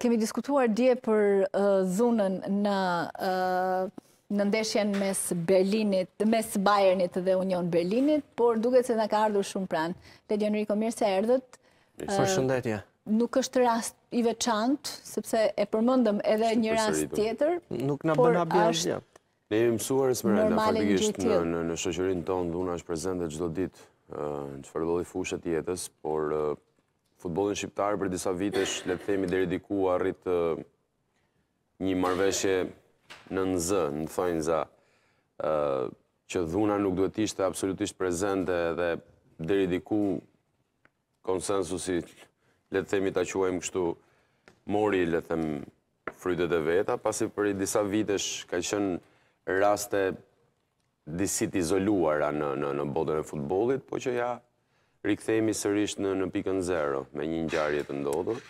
Kemi diskutuar dje për zunën në në ndeshjen mes Berlinit, mes Bayernit dhe Union Berlinit, por duket se në ka ardhur shumë pranë. Lëdi Enrico, mirë se erdhët. Përshëndetje. Nuk është rast i veçantë, sepse e përmendëm edhe një rast tjetër. Nuk na bën abi Ne jemi mësuar së faktikisht në në, në shoqërinë tonë dhuna është prezente çdo ditë në çfarëdo lloj të jetës, por futbolin shqiptarë për disa vitesh, le të themi deri diku arrit një marrëveshje në nëzë, në thonjë za që dhuna nuk duhet të ishte absolutisht prezente dhe deri diku konsensusi le të themi ta quajmë kështu mori le të them frytet e veta, pasi për i disa vitesh ka qenë raste disi izoluara në, në, në bodën e futbolit, po që ja rikëthejmi sërish në në pikën zero, me një njarje të ndodhur.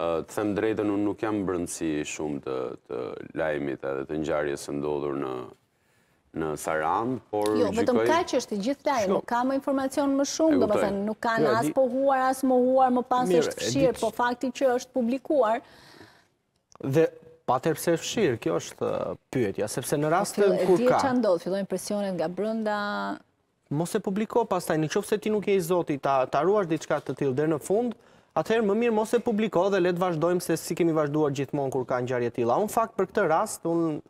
Të them drejten, unë nuk jam brëndësi shumë të lajmit edhe të njarje së ndodhur në në Saram, por... Jo, vetëm ka që është gjithë lajmë, ka më informacion më shumë, do nuk kanë jo, asë pohuar, asë mohuar, më pasë është fshirë, po fakti që është publikuar. Dhe pa pëse fshirë, kjo është pyetja, sepse në po, rastën kur ka... E tje që ndodhë, fillojnë presionet nga brënda, mos e publiko pastaj, në qofë se ti nuk e i zoti ta, ta diçka të tilë dhe në fund, atëherë më mirë mos e publiko dhe letë vazhdojmë se si kemi vazhduar gjithmonë kur ka në gjarje tila. Unë fakt për këtë rast, unë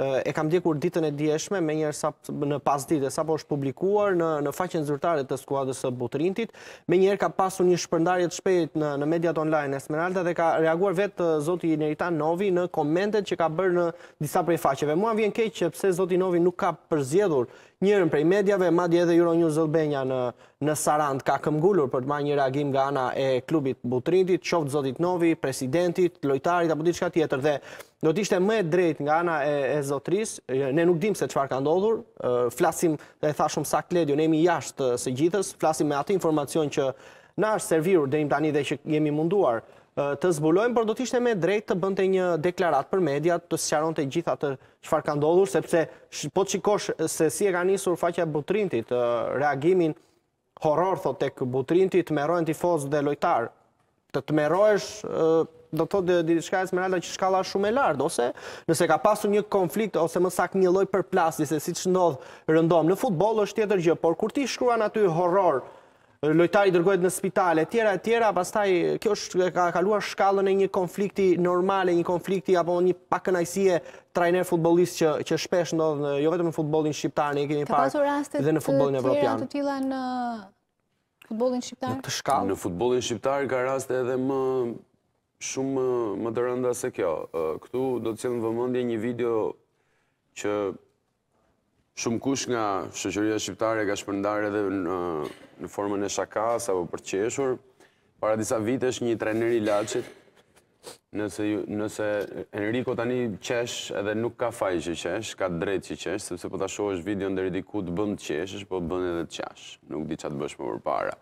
e kam djekur ditën e djeshme, me njerë sa, në pas ditë, sa po është publikuar në, në faqen zyrtare të skuadës e butërintit, me njerë ka pasu një shpërndarje të shpejt në, në mediat online Esmeralda dhe ka reaguar vetë Zoti Neritan Novi në komendet që ka bërë në disa prej faqeve. Mua vjen keqë që pse Zoti Novi nuk ka përzjedhur njërën prej medjave, madje edhe Euronews Albania në Sarand ka këmgullur për të marrë një reagim nga ana e klubit Butrindit, qoftë Zotit Novi, presidentit, lojtarit, apo diçka tjetër dhe do t'ishte më e drejt nga ana e Zotris, ne nuk dim se qëfar ka ndodhur, flasim dhe thashum sa kledjo, ne jemi jashtë së gjithës, flasim me atë informacion që në është servirur dhe im tani dhe që jemi munduar të zbulojmë, por do të ishte me drejt të bënte një deklarat për mediat, të sëqaron të gjitha të qëfar ka ndodhur, sepse po të se si e ka njësur faqja butrintit, reagimin horror, thot, tek butrintit, të merojnë tifoz dhe lojtar, të të merojsh, do të thotë dhe shka e smeralda që shkala shumë e lartë, ose nëse ka pasu një konflikt, ose më sak një loj për plasti, se si që ndodhë rëndom, në futbol është tjetër gjë, por kur ti shkruan aty horror, lojtari dërgojt në spitale, tjera, tjera, pastaj, kjo është ka kaluar shkallën e një konflikti normale, një konflikti apo një pakënajsie trajner futbolist që, që shpesh ndodhë, në, jo vetëm në futbolin shqiptar, në i kemi parë, dhe në futbolin evropian. Ka pasur rastet tjera të tila në futbolin shqiptar? Në të shkallë. Në futbolin shqiptar ka raste edhe më shumë më të rënda se kjo. Këtu do të cilën vëmëndje një video që shumë kush nga shëqëria shqiptare ka shpërndar edhe në formën e shakas apo përqeshur. Para disa vit është një treneri lachit, nëse Enrico tani qesh edhe nuk ka faj që qesh, ka drejt që qesh, sepse po të shohë është video në i diku të bënd qesh, është po bënd edhe të qash, nuk di që të bësh më Nuk di të bësh më për para.